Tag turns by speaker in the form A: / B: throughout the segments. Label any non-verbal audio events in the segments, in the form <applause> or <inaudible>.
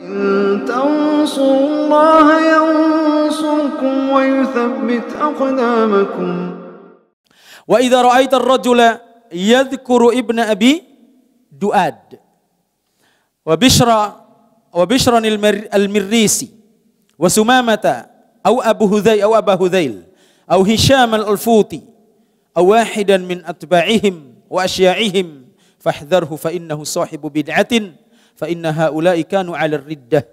A: إن تنصروا الله ينصركم ويثبت أقدامكم وإذا رأيت الرجل يذكر ابن أبي دؤاد وبشرى وبشرى المريسي وسمامة أو أبو هذيل أو أبا هذيل أو هشام الألفوطي أو واحدا من أتباعهم وأشياعهم فاحذره فإنه صاحب بدعة fa inna haula'i kanu 'ala riddah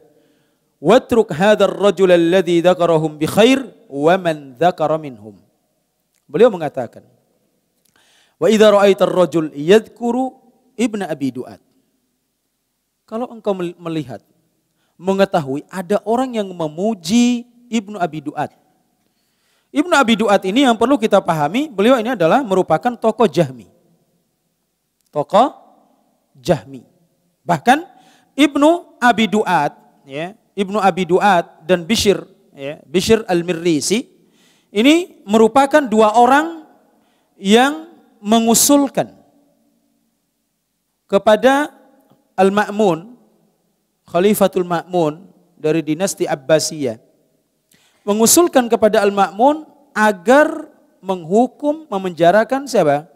A: watruk hadzal rajul alladhi dzakarahum bi khair wa man dzakara minhum beliau mengatakan wa idza ra'aitar rajul yadhkuru ibnu abi duat kalau engkau melihat mengetahui ada orang yang memuji Ibnu Abi Duat. Ibnu Abi Duat ini yang perlu kita pahami, beliau ini adalah merupakan tokoh Jahmi. Tokoh Jahmi. Bahkan Ibnu Abi Duat, ya, Ibnu Abi Duat dan Bishir, ya, Bishir Al-Mirrisi, ini merupakan dua orang yang mengusulkan kepada Al-Ma'mun, Khalifatul Ma'mun dari dinasti Abbasiyah, mengusulkan kepada Al-Ma'mun agar menghukum memenjarakan siapa?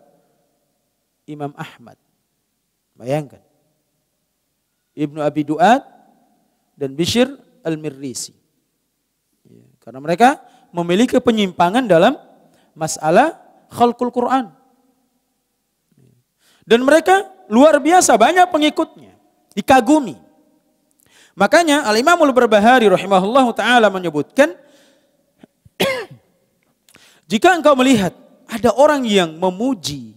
A: Imam Ahmad. Bayangkan. Ibnu Abi Duat dan Bishr Al-Mirrisi. Ya, karena mereka memiliki penyimpangan dalam masalah khalqul Quran. Ya. Dan mereka luar biasa banyak pengikutnya, dikagumi. Makanya Al-Imamul Barbahari rahimahullahu taala menyebutkan <clears throat> jika engkau melihat ada orang yang memuji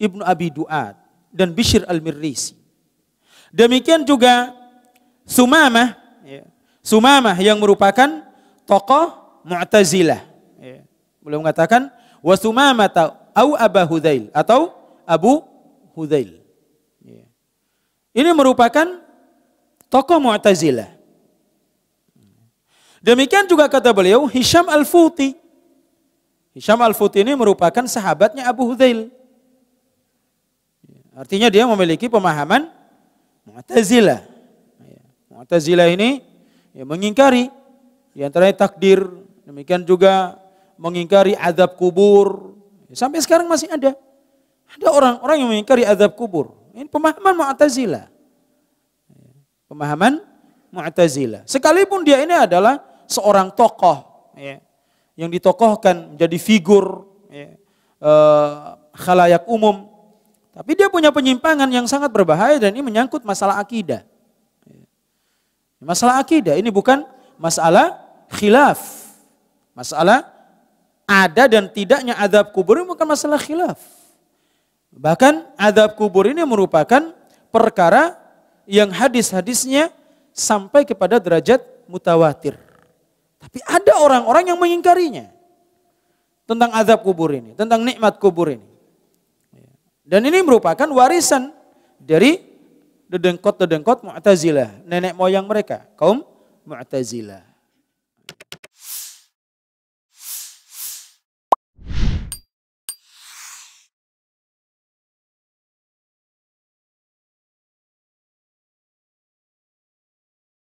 A: Ibnu Abi Duat dan Bishr Al-Mirrisi Demikian juga Sumamah, iya. Sumamah yang merupakan tokoh Mu'tazilah. Iya. Belum mengatakan wa Sumamah atau Abu Hudzail atau Abu Hudzail. Iya. Ini merupakan tokoh Mu'tazilah. Demikian juga kata beliau Hisham Al-Futi. Hisham Al-Futi ini merupakan sahabatnya Abu Hudzail. Artinya dia memiliki pemahaman Mu'tazilah. Ya, Mu'tazilah ini ya, mengingkari di antaranya takdir, demikian juga mengingkari azab kubur. Ya, sampai sekarang masih ada. Ada orang-orang yang mengingkari azab kubur. Ini pemahaman Mu'tazilah. Ya, pemahaman Mu'tazilah. Sekalipun dia ini adalah seorang tokoh ya, yang ditokohkan menjadi figur ya, e, khalayak umum tapi dia punya penyimpangan yang sangat berbahaya dan ini menyangkut masalah akidah. Masalah akidah ini bukan masalah khilaf. Masalah ada dan tidaknya adab kubur ini bukan masalah khilaf. Bahkan adab kubur ini merupakan perkara yang hadis-hadisnya sampai kepada derajat mutawatir. Tapi ada orang-orang yang mengingkarinya tentang adab kubur ini, tentang nikmat kubur ini. Dan ini merupakan warisan dari dedengkot-dedengkot Mu'tazilah, nenek moyang mereka, kaum Mu'tazilah.